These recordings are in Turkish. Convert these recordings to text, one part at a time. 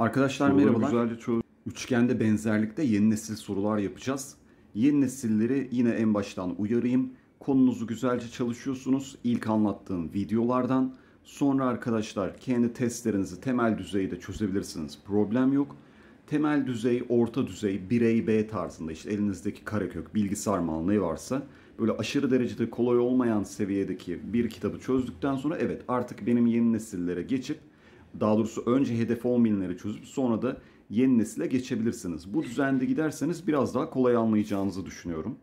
Arkadaşlar Soruları merhabalar. Güzelce çoğu... Üçgende benzerlikte yeni nesil sorular yapacağız. Yeni nesilleri yine en baştan uyarayım. Konunuzu güzelce çalışıyorsunuz. İlk anlattığım videolardan. Sonra arkadaşlar kendi testlerinizi temel düzeyde çözebilirsiniz. Problem yok. Temel düzey, orta düzey, birey B tarzında işte elinizdeki karekök, bilgisayar sarmalı ne varsa böyle aşırı derecede kolay olmayan seviyedeki bir kitabı çözdükten sonra evet artık benim yeni nesillere geçip daha doğrusu önce hedef olmayanları çözüp sonra da yeni nesile geçebilirsiniz. Bu düzende giderseniz biraz daha kolay anlayacağınızı düşünüyorum.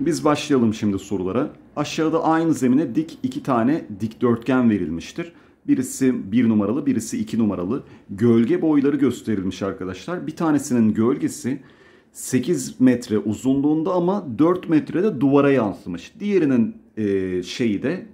Biz başlayalım şimdi sorulara. Aşağıda aynı zemine dik iki tane dikdörtgen verilmiştir. Birisi bir numaralı, birisi iki numaralı. Gölge boyları gösterilmiş arkadaşlar. Bir tanesinin gölgesi 8 metre uzunluğunda ama 4 metrede duvara yansımış. Diğerinin e, şeyi de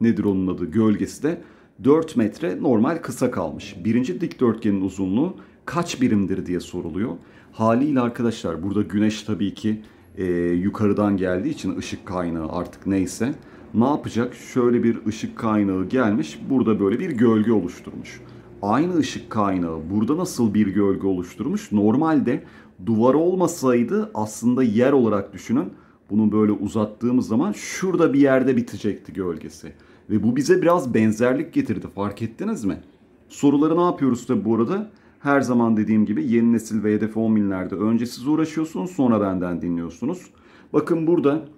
nedir onun adı gölgesi de 4 metre normal kısa kalmış. Birinci dikdörtgenin uzunluğu kaç birimdir diye soruluyor. Haliyle arkadaşlar burada güneş tabii ki e, yukarıdan geldiği için ışık kaynağı artık neyse ne yapacak? Şöyle bir ışık kaynağı gelmiş burada böyle bir gölge oluşturmuş. Aynı ışık kaynağı burada nasıl bir gölge oluşturmuş? Normalde duvar olmasaydı aslında yer olarak düşünün bunu böyle uzattığımız zaman şurada bir yerde bitecekti gölgesi. Ve bu bize biraz benzerlik getirdi fark ettiniz mi? Soruları ne yapıyoruz da bu arada? Her zaman dediğim gibi yeni nesil ve hedef 10 binlerde önce siz uğraşıyorsunuz sonra benden dinliyorsunuz. Bakın burada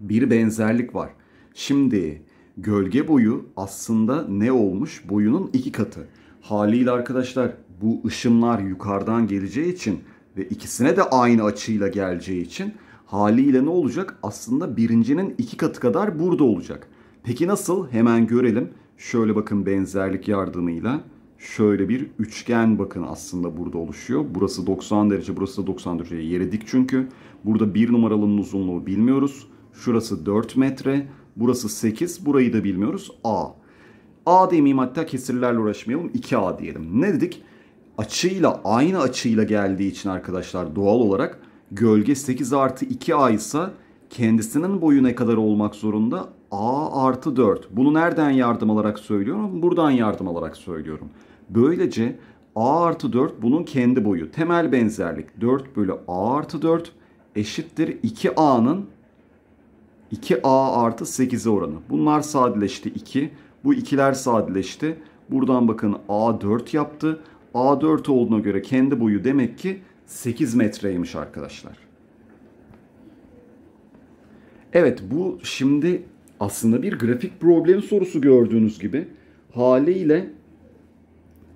bir benzerlik var. Şimdi gölge boyu aslında ne olmuş? Boyunun iki katı. Haliyle arkadaşlar bu ışınlar yukarıdan geleceği için ve ikisine de aynı açıyla geleceği için haliyle ne olacak? Aslında birincinin iki katı kadar burada olacak. Peki nasıl? Hemen görelim. Şöyle bakın benzerlik yardımıyla. Şöyle bir üçgen bakın aslında burada oluşuyor. Burası 90 derece, burası da 90 derece. Yere dik çünkü. Burada bir numaralının uzunluğu bilmiyoruz. Şurası 4 metre. Burası 8. Burayı da bilmiyoruz. A. A demeyeyim hatta kesirlerle uğraşmayalım. 2A diyelim. Ne dedik? Açıyla aynı açıyla geldiği için arkadaşlar doğal olarak gölge 8 artı 2A ise kendisinin boyu ne kadar olmak zorunda? a artı 4. Bunu nereden yardım alarak söylüyorum? Buradan yardım alarak söylüyorum. Böylece a artı 4 bunun kendi boyu. Temel benzerlik 4 bölü a artı 4 eşittir 2a'nın 2a artı 8'e oranı. Bunlar sadeleşti 2. Bu ikiler sadeleşti. Buradan bakın a 4 yaptı. a 4 olduğuna göre kendi boyu demek ki 8 metreymiş arkadaşlar. Evet bu şimdi aslında bir grafik problem sorusu gördüğünüz gibi. Haliyle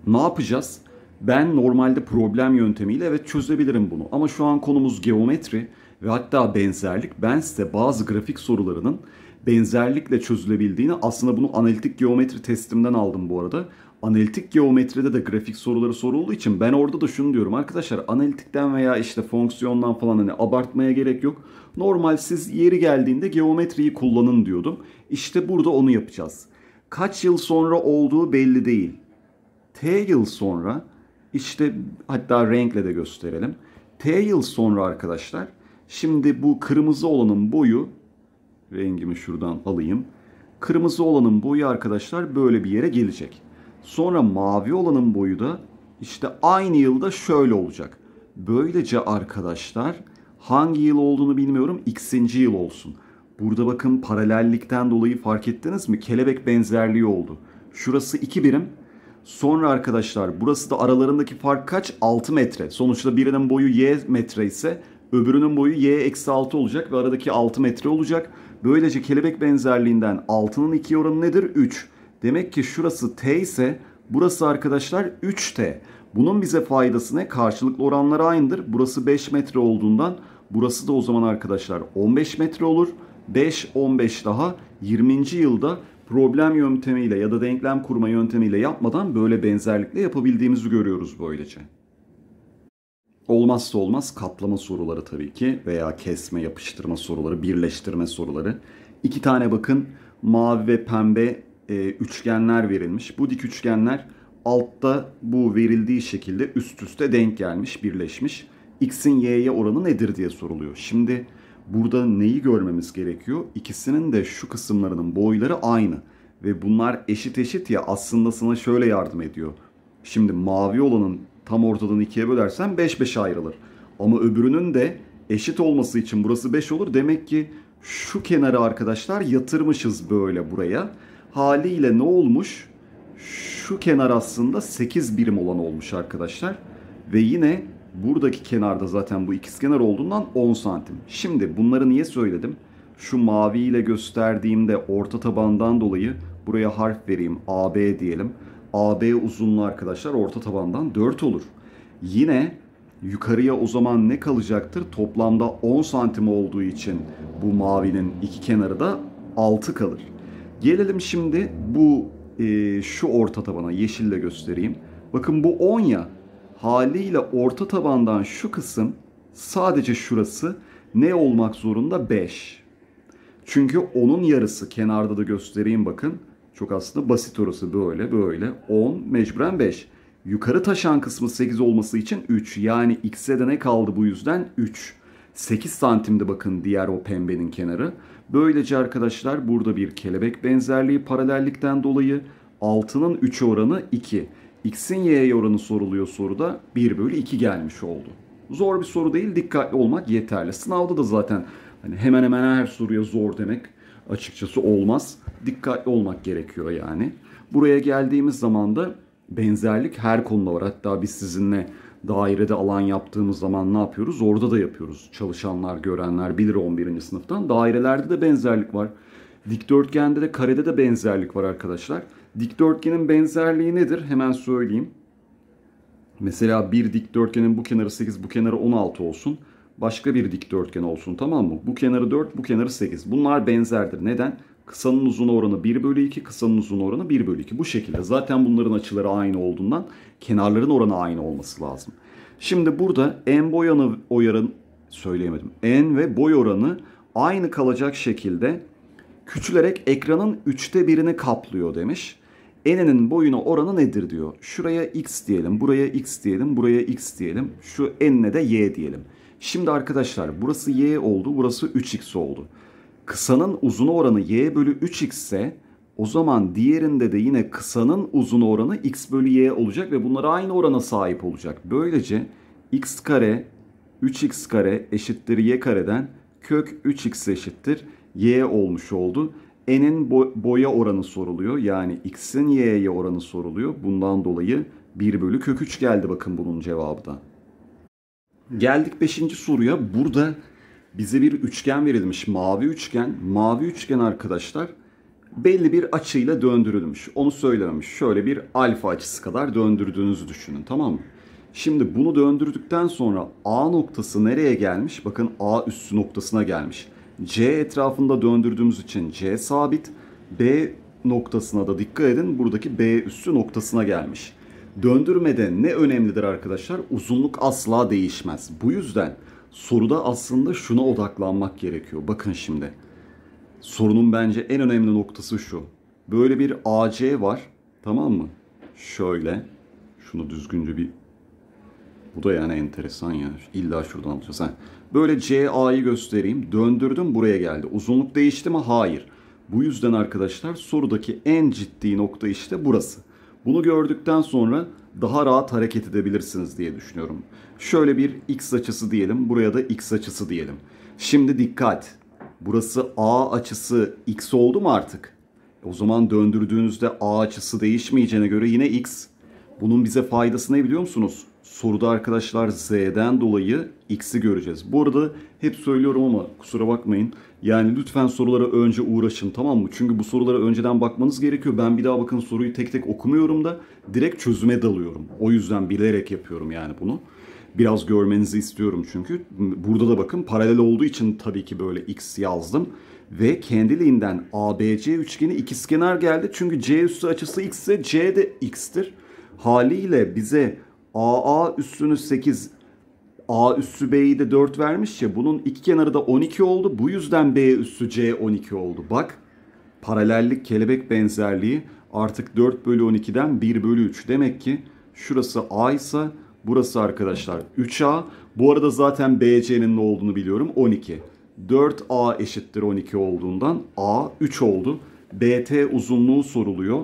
ne yapacağız? Ben normalde problem yöntemiyle evet çözebilirim bunu. Ama şu an konumuz geometri ve hatta benzerlik. Ben size bazı grafik sorularının benzerlikle çözülebildiğini aslında bunu analitik geometri testimden aldım bu arada analitik geometride de grafik soruları sorulduğu için ben orada da şunu diyorum arkadaşlar analitikten veya işte fonksiyondan falan hani abartmaya gerek yok. Normal siz yeri geldiğinde geometriyi kullanın diyordum. İşte burada onu yapacağız. Kaç yıl sonra olduğu belli değil. T yıl sonra işte hatta renkle de gösterelim. T yıl sonra arkadaşlar şimdi bu kırmızı olanın boyu rengimi şuradan alayım. Kırmızı olanın boyu arkadaşlar böyle bir yere gelecek. Sonra mavi olanın boyu da işte aynı yılda şöyle olacak. Böylece arkadaşlar hangi yıl olduğunu bilmiyorum x'inci yıl olsun. Burada bakın paralellikten dolayı fark ettiniz mi? Kelebek benzerliği oldu. Şurası 2 birim. Sonra arkadaşlar burası da aralarındaki fark kaç? 6 metre. Sonuçta birinin boyu y metre ise öbürünün boyu y eksi 6 olacak ve aradaki 6 metre olacak. Böylece kelebek benzerliğinden 6'nın 2 oranı nedir? 3. Demek ki şurası t ise burası arkadaşlar 3t. Bunun bize faydası ne? Karşılıklı oranları aynıdır. Burası 5 metre olduğundan burası da o zaman arkadaşlar 15 metre olur. 5, 15 daha 20. yılda problem yöntemiyle ya da denklem kurma yöntemiyle yapmadan böyle benzerlikle yapabildiğimizi görüyoruz böylece. Olmazsa olmaz katlama soruları tabii ki veya kesme, yapıştırma soruları, birleştirme soruları. İki tane bakın mavi ve pembe e, üçgenler verilmiş. Bu dik üçgenler altta bu verildiği şekilde üst üste denk gelmiş, birleşmiş. X'in Y'ye oranı nedir diye soruluyor. Şimdi burada neyi görmemiz gerekiyor? İkisinin de şu kısımlarının boyları aynı. Ve bunlar eşit eşit ya aslında sana şöyle yardım ediyor. Şimdi mavi olanın tam ortadan ikiye bölersen 5 5 ayrılır. Ama öbürünün de eşit olması için burası 5 olur. Demek ki şu kenarı arkadaşlar yatırmışız böyle buraya haliyle ne olmuş? Şu kenar aslında 8 birim olan olmuş arkadaşlar. Ve yine buradaki kenarda zaten bu kenar olduğundan 10 santim. Şimdi bunları niye söyledim? Şu mavi ile gösterdiğimde orta tabandan dolayı buraya harf vereyim. AB diyelim. AB uzunluğu arkadaşlar orta tabandan 4 olur. Yine yukarıya o zaman ne kalacaktır? Toplamda 10 santim olduğu için bu mavinin iki kenarı da 6 kalır. Gelelim şimdi bu e, şu orta tabana yeşille göstereyim. Bakın bu 10 ya haliyle orta tabandan şu kısım sadece şurası ne olmak zorunda? 5. Çünkü onun yarısı kenarda da göstereyim bakın. Çok aslında basit orası böyle böyle 10 mecburen 5. Yukarı taşan kısmı 8 olması için 3. Yani x'e de ne kaldı bu yüzden? 3. 8 santimde bakın diğer o pembenin kenarı. Böylece arkadaşlar burada bir kelebek benzerliği paralellikten dolayı 6'nın 3 oranı 2. X'in y'ye oranı soruluyor soruda 1 bölü 2 gelmiş oldu. Zor bir soru değil dikkatli olmak yeterli. Sınavda da zaten hani hemen hemen her soruya zor demek açıkçası olmaz. Dikkatli olmak gerekiyor yani. Buraya geldiğimiz zaman da benzerlik her konuda var. Hatta biz sizinle dairede alan yaptığımız zaman ne yapıyoruz? Orada da yapıyoruz. Çalışanlar, görenler bilir 11. sınıftan. Dairelerde de benzerlik var. Dikdörtgende de karede de benzerlik var arkadaşlar. Dikdörtgenin benzerliği nedir? Hemen söyleyeyim. Mesela bir dikdörtgenin bu kenarı 8, bu kenarı 16 olsun. Başka bir dikdörtgen olsun tamam mı? Bu kenarı 4, bu kenarı 8. Bunlar benzerdir. Neden? Kısanın uzun oranı 1 bölü 2, kısanın uzun oranı 1 bölü 2. Bu şekilde zaten bunların açıları aynı olduğundan kenarların oranı aynı olması lazım. Şimdi burada en boy oranı, oranı söyleyemedim. En ve boy oranı aynı kalacak şekilde küçülerek ekranın üçte birini kaplıyor demiş. Eninin boyuna oranı nedir diyor. Şuraya x diyelim, buraya x diyelim, buraya x diyelim. Şu enine de y diyelim. Şimdi arkadaşlar burası y oldu, burası 3x oldu kısanın uzun oranı y bölü 3x ise o zaman diğerinde de yine kısanın uzun oranı x bölü y olacak ve bunlar aynı orana sahip olacak. Böylece x kare 3x kare eşittir y kareden kök 3x eşittir y olmuş oldu. N'in boya oranı soruluyor. Yani x'in y'ye oranı soruluyor. Bundan dolayı 1 bölü kök 3 geldi bakın bunun cevabı da. Geldik 5. soruya. Burada bize bir üçgen verilmiş. Mavi üçgen. Mavi üçgen arkadaşlar belli bir açıyla döndürülmüş. Onu söylememiş. Şöyle bir alfa açısı kadar döndürdüğünüzü düşünün tamam mı? Şimdi bunu döndürdükten sonra A noktası nereye gelmiş? Bakın A üssü noktasına gelmiş. C etrafında döndürdüğümüz için C sabit. B noktasına da dikkat edin. Buradaki B üssü noktasına gelmiş. Döndürmede ne önemlidir arkadaşlar? Uzunluk asla değişmez. Bu yüzden soruda aslında şuna odaklanmak gerekiyor. Bakın şimdi. Sorunun bence en önemli noktası şu. Böyle bir AC var. Tamam mı? Şöyle. Şunu düzgünce bir... Bu da yani enteresan ya. İlla şuradan alacağız. Ha. Böyle CA'yı göstereyim. Döndürdüm buraya geldi. Uzunluk değişti mi? Hayır. Bu yüzden arkadaşlar sorudaki en ciddi nokta işte burası. Bunu gördükten sonra daha rahat hareket edebilirsiniz diye düşünüyorum. Şöyle bir x açısı diyelim. Buraya da x açısı diyelim. Şimdi dikkat. Burası a açısı x oldu mu artık? O zaman döndürdüğünüzde a açısı değişmeyeceğine göre yine x. Bunun bize faydası ne biliyor musunuz? Soruda arkadaşlar z'den dolayı x'i göreceğiz. Bu arada hep söylüyorum ama kusura bakmayın. Yani lütfen sorulara önce uğraşın tamam mı? Çünkü bu sorulara önceden bakmanız gerekiyor. Ben bir daha bakın soruyu tek tek okumuyorum da direkt çözüme dalıyorum. O yüzden bilerek yapıyorum yani bunu. Biraz görmenizi istiyorum çünkü. Burada da bakın paralel olduğu için tabii ki böyle x yazdım. Ve kendiliğinden ABC üçgeni ikizkenar geldi. Çünkü C üssü açısı x ise C de x'tir. Haliyle bize AA üstünü 8 A üssü B'yi de 4 vermiş ya bunun iki kenarı da 12 oldu. Bu yüzden B üssü C 12 oldu. Bak paralellik kelebek benzerliği artık 4 bölü 12'den 1 bölü 3. Demek ki şurası A ise burası arkadaşlar 3A. Bu arada zaten BC'nin ne olduğunu biliyorum 12. 4A eşittir 12 olduğundan A 3 oldu. BT uzunluğu soruluyor.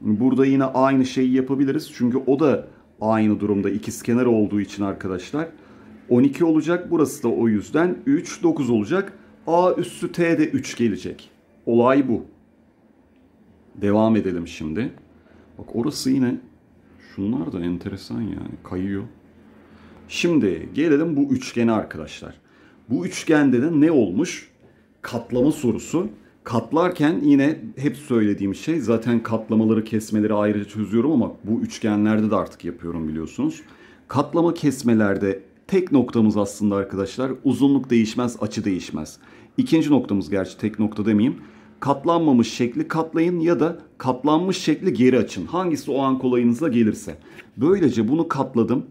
Burada yine aynı şeyi yapabiliriz. Çünkü o da aynı durumda ikiz kenar olduğu için arkadaşlar 12 olacak. Burası da o yüzden 3, 9 olacak. A üssü T de 3 gelecek. Olay bu. Devam edelim şimdi. Bak orası yine şunlar da enteresan yani kayıyor. Şimdi gelelim bu üçgene arkadaşlar. Bu üçgende de ne olmuş? Katlama sorusu. Katlarken yine hep söylediğim şey zaten katlamaları kesmeleri ayrıca çözüyorum ama bu üçgenlerde de artık yapıyorum biliyorsunuz. Katlama kesmelerde Tek noktamız aslında arkadaşlar uzunluk değişmez, açı değişmez. İkinci noktamız gerçi tek nokta demeyeyim. Katlanmamış şekli katlayın ya da katlanmış şekli geri açın. Hangisi o an kolayınıza gelirse. Böylece bunu katladım.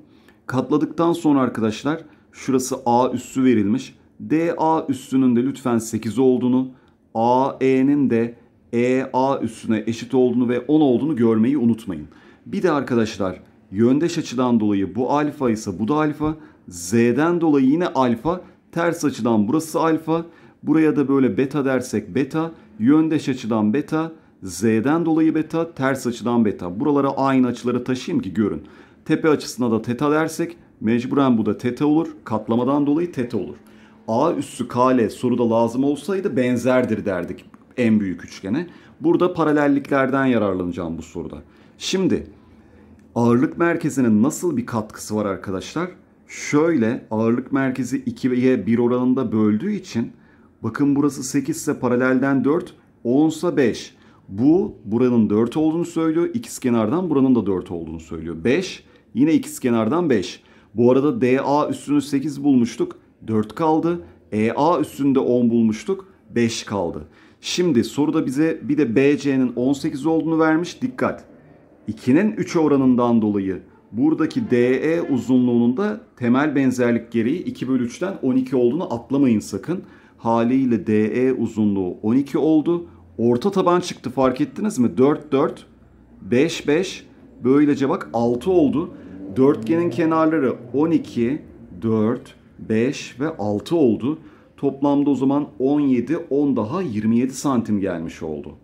Katladıktan sonra arkadaşlar şurası A üssü verilmiş. DA üssünün de lütfen 8 olduğunu, AE'nin de EA üssüne eşit olduğunu ve 10 olduğunu görmeyi unutmayın. Bir de arkadaşlar yöndeş açıdan dolayı bu alfa ise bu da alfa. Z'den dolayı yine alfa. Ters açıdan burası alfa. Buraya da böyle beta dersek beta. Yöndeş açıdan beta. Z'den dolayı beta. Ters açıdan beta. Buralara aynı açıları taşıyayım ki görün. Tepe açısına da teta dersek mecburen bu da teta olur. Katlamadan dolayı teta olur. A üssü kale soruda lazım olsaydı benzerdir derdik en büyük üçgene. Burada paralelliklerden yararlanacağım bu soruda. Şimdi ağırlık merkezinin nasıl bir katkısı var arkadaşlar? Şöyle ağırlık merkezi 2'ye 1 oranında böldüğü için bakın burası 8 ise paralelden 4, 10 ise 5. Bu buranın 4 olduğunu söylüyor. İkiz kenardan buranın da 4 olduğunu söylüyor. 5 yine ikiz kenardan 5. Bu arada DA üstünü 8 bulmuştuk. 4 kaldı. EA üstünde 10 bulmuştuk. 5 kaldı. Şimdi soruda bize bir de BC'nin 18 olduğunu vermiş. Dikkat. 2'nin 3 oranından dolayı buradaki DE uzunluğunun da temel benzerlik gereği 2 bölü 3'ten 12 olduğunu atlamayın sakın. Haliyle DE uzunluğu 12 oldu. Orta taban çıktı fark ettiniz mi? 4, 4, 5, 5. Böylece bak 6 oldu. Dörtgenin kenarları 12, 4, 5 ve 6 oldu. Toplamda o zaman 17, 10 daha 27 santim gelmiş oldu.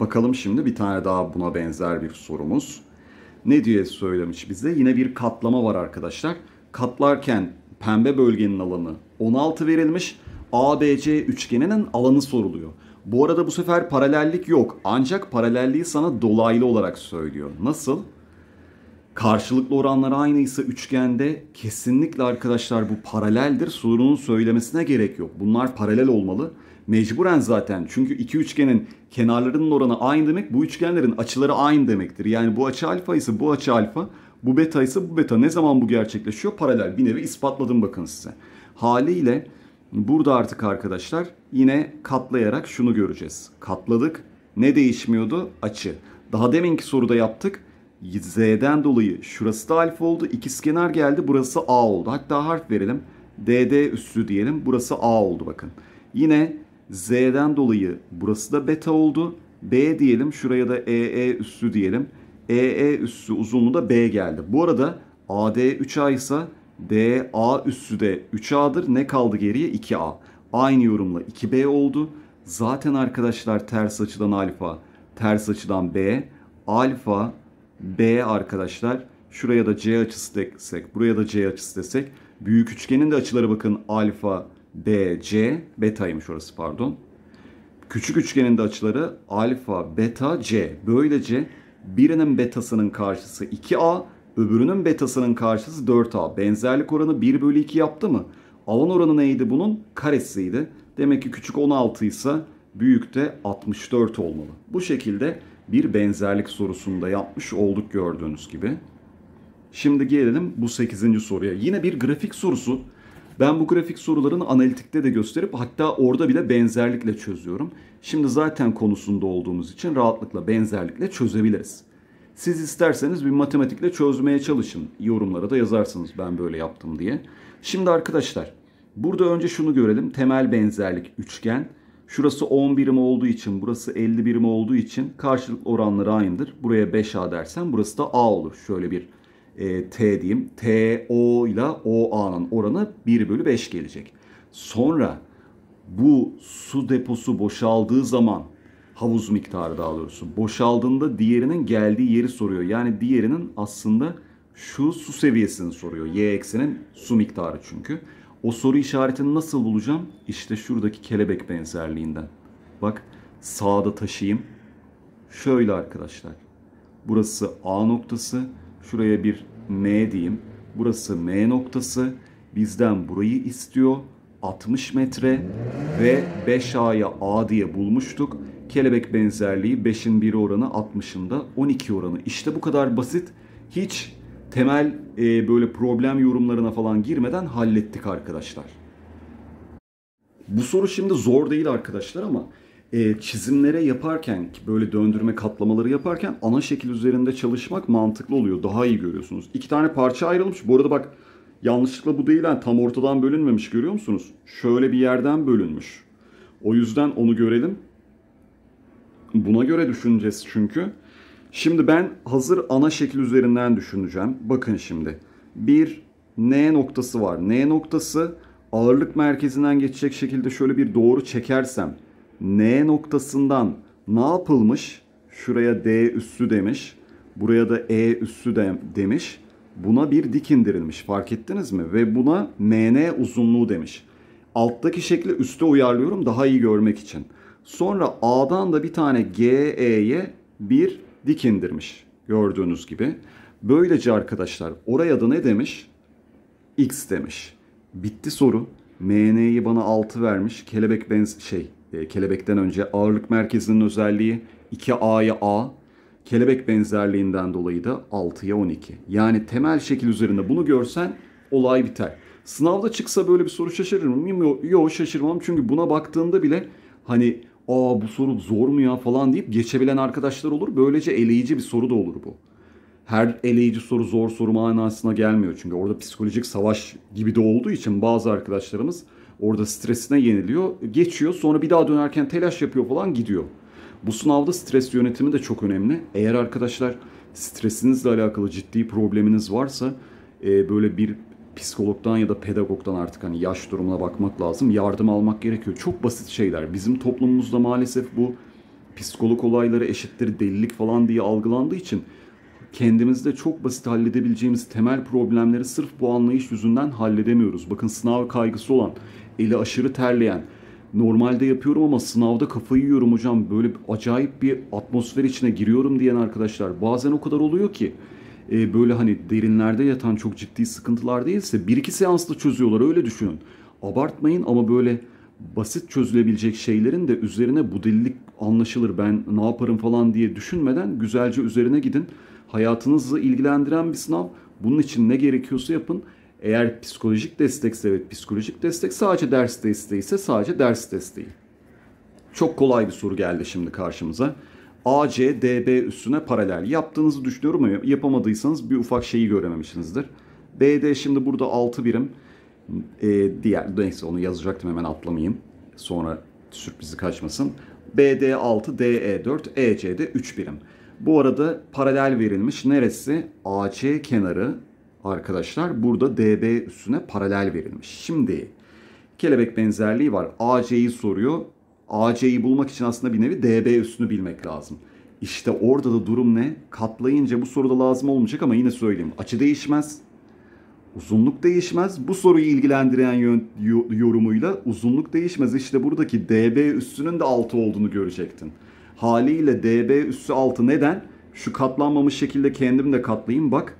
Bakalım şimdi bir tane daha buna benzer bir sorumuz. Ne diye söylemiş bize? Yine bir katlama var arkadaşlar. Katlarken pembe bölgenin alanı 16 verilmiş. ABC üçgeninin alanı soruluyor. Bu arada bu sefer paralellik yok. Ancak paralelliği sana dolaylı olarak söylüyor. Nasıl? Karşılıklı oranlar aynıysa üçgende kesinlikle arkadaşlar bu paraleldir. Sorunun söylemesine gerek yok. Bunlar paralel olmalı. Mecburen zaten çünkü iki üçgenin kenarlarının oranı aynı demek bu üçgenlerin açıları aynı demektir. Yani bu açı alfa ise bu açı alfa, bu beta ise bu beta. Ne zaman bu gerçekleşiyor? Paralel. Bir nevi ispatladım bakın size. Haliyle burada artık arkadaşlar yine katlayarak şunu göreceğiz. Katladık. Ne değişmiyordu? Açı. Daha deminki soruda yaptık Z'den dolayı şurası da alfa oldu. İkizkenar geldi. Burası A oldu. Hatta harf verelim. DD üstü diyelim. Burası A oldu bakın. Yine Z'den dolayı burası da beta oldu. B diyelim. Şuraya da EE üstü diyelim. EE üstü uzunluğu da B geldi. Bu arada AD 3A ise DA üstü de 3A'dır. Ne kaldı geriye? 2A. Aynı yorumla 2B oldu. Zaten arkadaşlar ters açıdan alfa, ters açıdan B. Alfa, B arkadaşlar. Şuraya da C açısı desek, buraya da C açısı desek. Büyük üçgenin de açıları bakın alfa, B, C. Betaymış orası pardon. Küçük üçgenin de açıları alfa, beta, C. Böylece birinin betasının karşısı 2A, öbürünün betasının karşısı 4A. Benzerlik oranı 1 bölü 2 yaptı mı? Alan oranı neydi bunun? Karesiydi. Demek ki küçük 16 ise büyük de 64 olmalı. Bu şekilde bir benzerlik sorusunda yapmış olduk gördüğünüz gibi. Şimdi gelelim bu 8. soruya. Yine bir grafik sorusu. Ben bu grafik sorularını analitikte de gösterip hatta orada bile benzerlikle çözüyorum. Şimdi zaten konusunda olduğumuz için rahatlıkla benzerlikle çözebiliriz. Siz isterseniz bir matematikle çözmeye çalışın. Yorumlara da yazarsınız ben böyle yaptım diye. Şimdi arkadaşlar burada önce şunu görelim. Temel benzerlik üçgen. Üçgen Şurası 10 birim olduğu için burası 50 birim olduğu için karşılık oranları aynıdır. Buraya 5A dersen burası da A olur. Şöyle bir e, T diyeyim. T, O ile O A'nın oranı 1 bölü 5 gelecek. Sonra bu su deposu boşaldığı zaman havuz miktarı daha doğrusu boşaldığında diğerinin geldiği yeri soruyor. Yani diğerinin aslında şu su seviyesini soruyor. Y eksinin su miktarı çünkü. O soru işaretini nasıl bulacağım? İşte şuradaki kelebek benzerliğinden. Bak sağda taşıyayım. Şöyle arkadaşlar. Burası A noktası. Şuraya bir M diyeyim. Burası M noktası. Bizden burayı istiyor. 60 metre ve 5A'ya A diye bulmuştuk. Kelebek benzerliği 5'in 1 oranı 60'ın da 12 oranı. İşte bu kadar basit. Hiç temel e, böyle problem yorumlarına falan girmeden hallettik arkadaşlar. Bu soru şimdi zor değil arkadaşlar ama e, çizimlere yaparken böyle döndürme katlamaları yaparken ana şekil üzerinde çalışmak mantıklı oluyor. Daha iyi görüyorsunuz. İki tane parça ayrılmış. Bu arada bak yanlışlıkla bu değil. Yani tam ortadan bölünmemiş görüyor musunuz? Şöyle bir yerden bölünmüş. O yüzden onu görelim. Buna göre düşüneceğiz çünkü. Şimdi ben hazır ana şekil üzerinden düşüneceğim. Bakın şimdi. Bir N noktası var. N noktası ağırlık merkezinden geçecek şekilde şöyle bir doğru çekersem N noktasından ne yapılmış? Şuraya D üssü demiş. Buraya da E üssü de demiş. Buna bir dik indirilmiş fark ettiniz mi? Ve buna MN uzunluğu demiş. Alttaki şekli üste uyarlıyorum daha iyi görmek için. Sonra A'dan da bir tane GE'ye bir dik indirmiş gördüğünüz gibi. Böylece arkadaşlar oraya da ne demiş? X demiş. Bitti soru. MN'yi bana 6 vermiş. Kelebek benz şey, e, kelebekten önce ağırlık merkezinin özelliği 2A'ya A. Kelebek benzerliğinden dolayı da 6'ya 12. Yani temel şekil üzerinde bunu görsen olay biter. Sınavda çıksa böyle bir soru şaşırır mıyım? Yok yo, şaşırmam çünkü buna baktığımda bile hani aa bu soru zor mu ya falan deyip geçebilen arkadaşlar olur. Böylece eleyici bir soru da olur bu. Her eleyici soru zor soru manasına gelmiyor. Çünkü orada psikolojik savaş gibi de olduğu için bazı arkadaşlarımız orada stresine yeniliyor. Geçiyor sonra bir daha dönerken telaş yapıyor falan gidiyor. Bu sınavda stres yönetimi de çok önemli. Eğer arkadaşlar stresinizle alakalı ciddi probleminiz varsa e, böyle bir psikologdan ya da pedagogdan artık hani yaş durumuna bakmak lazım. Yardım almak gerekiyor. Çok basit şeyler. Bizim toplumumuzda maalesef bu psikolog olayları eşittir delilik falan diye algılandığı için kendimizde çok basit halledebileceğimiz temel problemleri sırf bu anlayış yüzünden halledemiyoruz. Bakın sınav kaygısı olan, eli aşırı terleyen, normalde yapıyorum ama sınavda kafayı yiyorum hocam böyle acayip bir atmosfer içine giriyorum diyen arkadaşlar bazen o kadar oluyor ki e, böyle hani derinlerde yatan çok ciddi sıkıntılar değilse bir iki seansla çözüyorlar öyle düşünün. Abartmayın ama böyle basit çözülebilecek şeylerin de üzerine bu delilik anlaşılır ben ne yaparım falan diye düşünmeden güzelce üzerine gidin. Hayatınızı ilgilendiren bir sınav. Bunun için ne gerekiyorsa yapın. Eğer psikolojik destekse evet psikolojik destek sadece ders desteği ise sadece ders desteği. Çok kolay bir soru geldi şimdi karşımıza. ACDB üstüne paralel yaptığınızı düşünüyorum ama yapamadıysanız bir ufak şeyi görememişsinizdir. BD şimdi burada 6 birim. E, diğer neyse onu yazacaktım hemen atlamayayım. Sonra sürprizi kaçmasın. BD 6, DE 4, EC'de 3 birim. Bu arada paralel verilmiş neresi? AC kenarı arkadaşlar burada DB üstüne paralel verilmiş. Şimdi kelebek benzerliği var. AC'yi soruyor. AC'yi bulmak için aslında bir nevi DB üstünü bilmek lazım. İşte orada da durum ne? Katlayınca bu soruda lazım olmayacak ama yine söyleyeyim. Açı değişmez. Uzunluk değişmez. Bu soruyu ilgilendiren yön, yorumuyla uzunluk değişmez. İşte buradaki DB üssünün de altı olduğunu görecektin. Haliyle DB üssü altı neden? Şu katlanmamış şekilde kendim de katlayayım bak.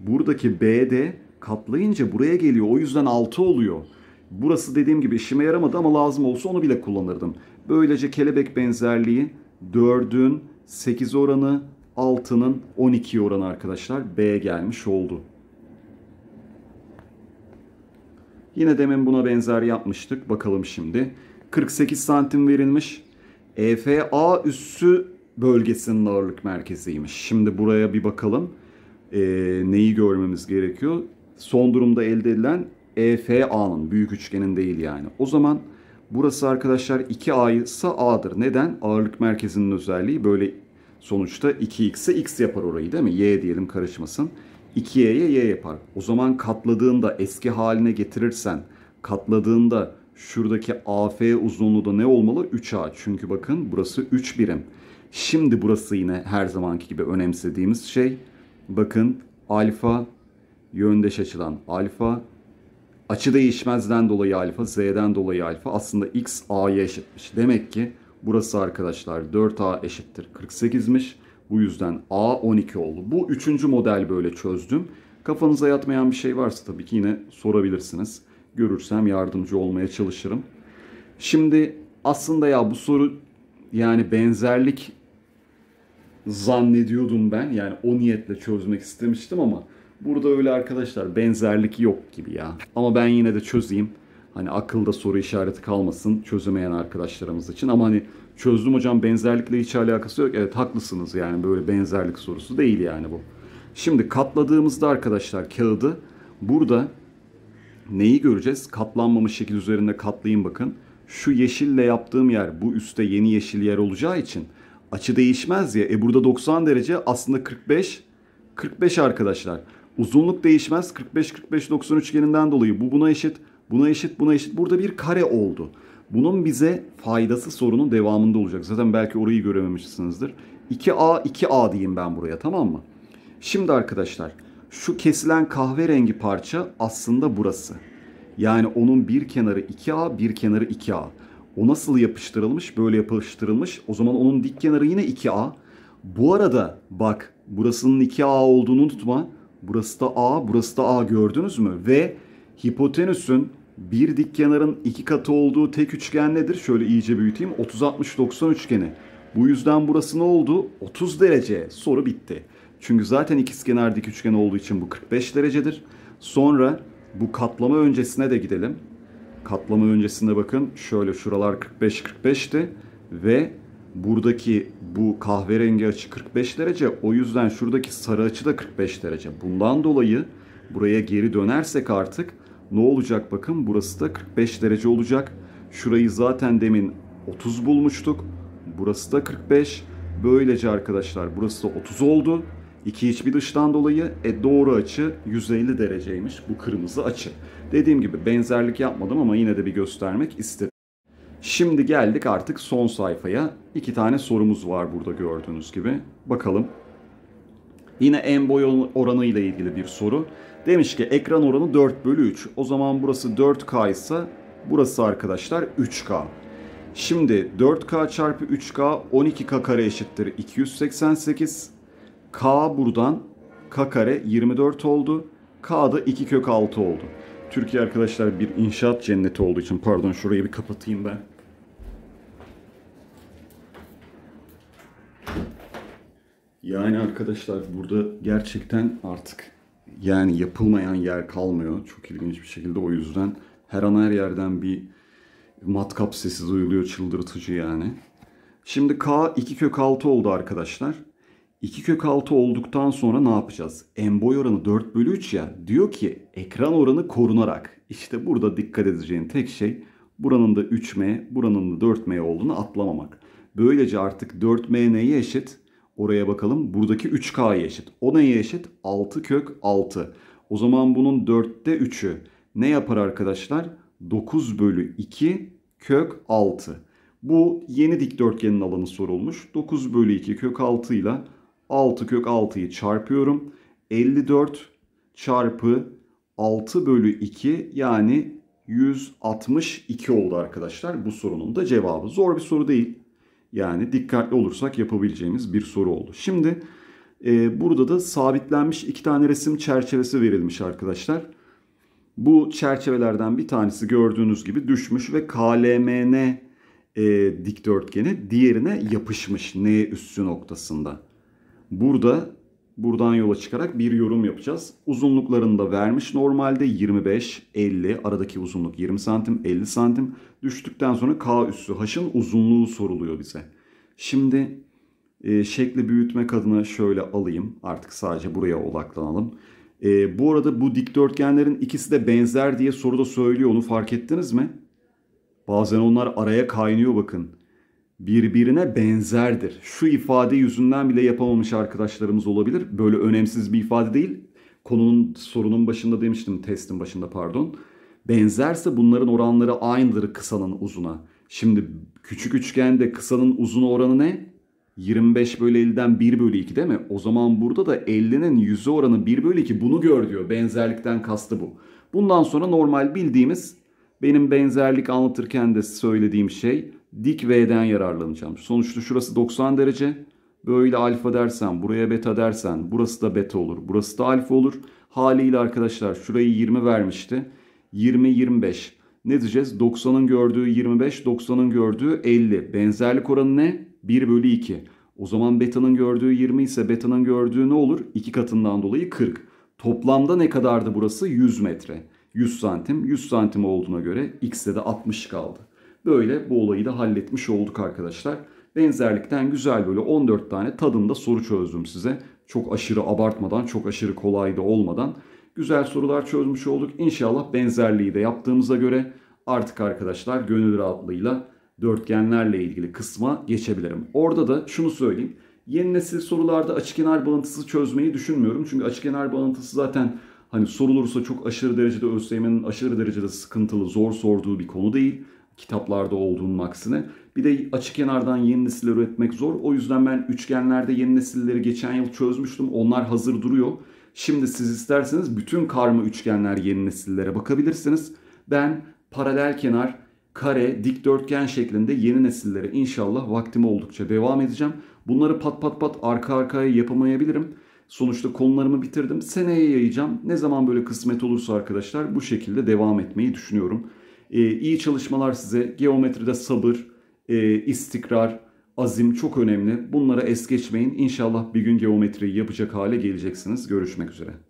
Buradaki BD katlayınca buraya geliyor. O yüzden altı oluyor. Burası dediğim gibi işime yaramadı ama lazım olsa onu bile kullanırdım. Böylece kelebek benzerliği 4'ün 8 oranı 6'nın 12 oranı arkadaşlar B gelmiş oldu. Yine demin buna benzer yapmıştık. Bakalım şimdi. 48 santim verilmiş. EFA üssü bölgesinin ağırlık merkeziymiş. Şimdi buraya bir bakalım. E, neyi görmemiz gerekiyor? Son durumda elde edilen EFA'nın büyük üçgenin değil yani. O zaman burası arkadaşlar 2A ise A'dır. Neden? Ağırlık merkezinin özelliği böyle sonuçta 2X'e X yapar orayı değil mi? Y diyelim karışmasın. 2Y'ye Y yapar. O zaman katladığında eski haline getirirsen katladığında şuradaki AF uzunluğu da ne olmalı? 3A. Çünkü bakın burası 3 birim. Şimdi burası yine her zamanki gibi önemsediğimiz şey. Bakın alfa yöndeş açılan alfa açı değişmezden dolayı alfa, z'den dolayı alfa aslında x a'ya eşitmiş. Demek ki burası arkadaşlar 4a eşittir 48'miş. Bu yüzden a 12 oldu. Bu üçüncü model böyle çözdüm. Kafanıza yatmayan bir şey varsa tabii ki yine sorabilirsiniz. Görürsem yardımcı olmaya çalışırım. Şimdi aslında ya bu soru yani benzerlik zannediyordum ben. Yani o niyetle çözmek istemiştim ama Burada öyle arkadaşlar benzerlik yok gibi ya. Ama ben yine de çözeyim. Hani akılda soru işareti kalmasın çözemeyen arkadaşlarımız için. Ama hani çözdüm hocam benzerlikle hiç alakası yok. Evet haklısınız yani böyle benzerlik sorusu değil yani bu. Şimdi katladığımızda arkadaşlar kağıdı burada neyi göreceğiz? Katlanmamış şekil üzerinde katlayın bakın. Şu yeşille yaptığım yer bu üstte yeni yeşil yer olacağı için açı değişmez ya. E burada 90 derece aslında 45 45 arkadaşlar. Uzunluk değişmez 45-45-90 üçgeninden dolayı bu buna eşit, buna eşit, buna eşit. Burada bir kare oldu. Bunun bize faydası sorunun devamında olacak. Zaten belki orayı görememişsinizdir. 2A, 2A diyeyim ben buraya tamam mı? Şimdi arkadaşlar şu kesilen kahverengi parça aslında burası. Yani onun bir kenarı 2A, bir kenarı 2A. O nasıl yapıştırılmış? Böyle yapıştırılmış. O zaman onun dik kenarı yine 2A. Bu arada bak burasının 2A olduğunu unutma. Burası da A, burası da A gördünüz mü? Ve hipotenüsün bir dik kenarın iki katı olduğu tek üçgen nedir? Şöyle iyice büyüteyim. 30-60-90 üçgeni. Bu yüzden burası ne oldu? 30 derece. Soru bitti. Çünkü zaten ikizkenar dik üçgen olduğu için bu 45 derecedir. Sonra bu katlama öncesine de gidelim. Katlama öncesinde bakın şöyle şuralar 45-45'ti ve buradaki bu kahverengi açı 45 derece. O yüzden şuradaki sarı açı da 45 derece. Bundan dolayı buraya geri dönersek artık ne olacak bakın burası da 45 derece olacak. Şurayı zaten demin 30 bulmuştuk. Burası da 45. Böylece arkadaşlar burası da 30 oldu. İki iç bir dıştan dolayı e, doğru açı 150 dereceymiş bu kırmızı açı. Dediğim gibi benzerlik yapmadım ama yine de bir göstermek istedim. Şimdi geldik artık son sayfaya. İki tane sorumuz var burada gördüğünüz gibi. Bakalım. Yine en boy oranı ile ilgili bir soru. Demiş ki ekran oranı 4 bölü 3. O zaman burası 4K ise burası arkadaşlar 3K. Şimdi 4K çarpı 3K 12K kare eşittir 288. K buradan K kare 24 oldu. K da 2 kök 6 oldu. Türkiye arkadaşlar bir inşaat cenneti olduğu için pardon şurayı bir kapatayım ben. Yani arkadaşlar burada gerçekten artık yani yapılmayan yer kalmıyor. Çok ilginç bir şekilde o yüzden her an her yerden bir matkap sesi duyuluyor çıldırtıcı yani. Şimdi K 2 kök 6 oldu arkadaşlar. 2 kök 6 olduktan sonra ne yapacağız? En boy oranı 4 bölü 3 ya. Diyor ki ekran oranı korunarak. İşte burada dikkat edeceğin tek şey buranın da 3M, buranın da 4M olduğunu atlamamak. Böylece artık 4M neye eşit? Oraya bakalım. Buradaki 3K'ya eşit. O neye eşit? 6 kök 6. O zaman bunun 4'te 3'ü ne yapar arkadaşlar? 9 bölü 2 kök 6. Bu yeni dikdörtgenin alanı sorulmuş. 9 bölü 2 kök 6 ile 6 kök 6'yı çarpıyorum. 54 çarpı 6 bölü 2 yani 162 oldu arkadaşlar. Bu sorunun da cevabı. Zor bir soru değil. Yani dikkatli olursak yapabileceğimiz bir soru oldu. Şimdi e, burada da sabitlenmiş iki tane resim çerçevesi verilmiş arkadaşlar. Bu çerçevelerden bir tanesi gördüğünüz gibi düşmüş ve KLMN e, dikdörtgeni diğerine yapışmış N üssü noktasında. Burada buradan yola çıkarak bir yorum yapacağız. Uzunluklarını da vermiş normalde 25, 50 aradaki uzunluk 20 santim, 50 santim. Düştükten sonra K üssü haşın uzunluğu soruluyor bize. Şimdi e, şekli büyütmek adına şöyle alayım. Artık sadece buraya odaklanalım. E, bu arada bu dikdörtgenlerin ikisi de benzer diye soruda söylüyor. Onu fark ettiniz mi? Bazen onlar araya kaynıyor bakın birbirine benzerdir. Şu ifade yüzünden bile yapamamış arkadaşlarımız olabilir. Böyle önemsiz bir ifade değil. Konunun sorunun başında demiştim, testin başında pardon. Benzerse bunların oranları aynıdır kısanın uzuna. Şimdi küçük üçgende kısanın uzun oranı ne? 25 bölü 50'den 1 bölü 2 değil mi? O zaman burada da 50'nin yüzü oranı 1 bölü 2 bunu gör diyor. Benzerlikten kastı bu. Bundan sonra normal bildiğimiz benim benzerlik anlatırken de söylediğim şey dik V'den yararlanacağım. Sonuçta şurası 90 derece. Böyle alfa dersen, buraya beta dersen, burası da beta olur, burası da alfa olur. Haliyle arkadaşlar şurayı 20 vermişti. 20, 25. Ne diyeceğiz? 90'ın gördüğü 25, 90'ın gördüğü 50. Benzerlik oranı ne? 1 bölü 2. O zaman beta'nın gördüğü 20 ise beta'nın gördüğü ne olur? 2 katından dolayı 40. Toplamda ne kadardı burası? 100 metre. 100 santim. 100 santim olduğuna göre x'de de 60 kaldı. Böyle bu olayı da halletmiş olduk arkadaşlar. Benzerlikten güzel böyle 14 tane tadında soru çözdüm size. Çok aşırı abartmadan, çok aşırı kolay da olmadan güzel sorular çözmüş olduk. İnşallah benzerliği de yaptığımıza göre artık arkadaşlar gönül rahatlığıyla dörtgenlerle ilgili kısma geçebilirim. Orada da şunu söyleyeyim. Yeni nesil sorularda açıkenar bağıntısı çözmeyi düşünmüyorum. Çünkü açıkenar bağıntısı zaten hani sorulursa çok aşırı derecede ÖSYM'nin aşırı derecede sıkıntılı, zor sorduğu bir konu değil. Kitaplarda olduğunun aksine. Bir de açık kenardan yeni nesiller üretmek zor. O yüzden ben üçgenlerde yeni nesilleri geçen yıl çözmüştüm. Onlar hazır duruyor. Şimdi siz isterseniz bütün karma üçgenler yeni nesillere bakabilirsiniz. Ben paralel kenar, kare, dikdörtgen şeklinde yeni nesillere inşallah vaktim oldukça devam edeceğim. Bunları pat pat pat arka arkaya yapamayabilirim. Sonuçta konularımı bitirdim. Seneye yayacağım. Ne zaman böyle kısmet olursa arkadaşlar bu şekilde devam etmeyi düşünüyorum. Ee, iyi çalışmalar size. Geometride sabır, e, istikrar, azim çok önemli. Bunlara es geçmeyin. İnşallah bir gün geometriyi yapacak hale geleceksiniz. Görüşmek üzere.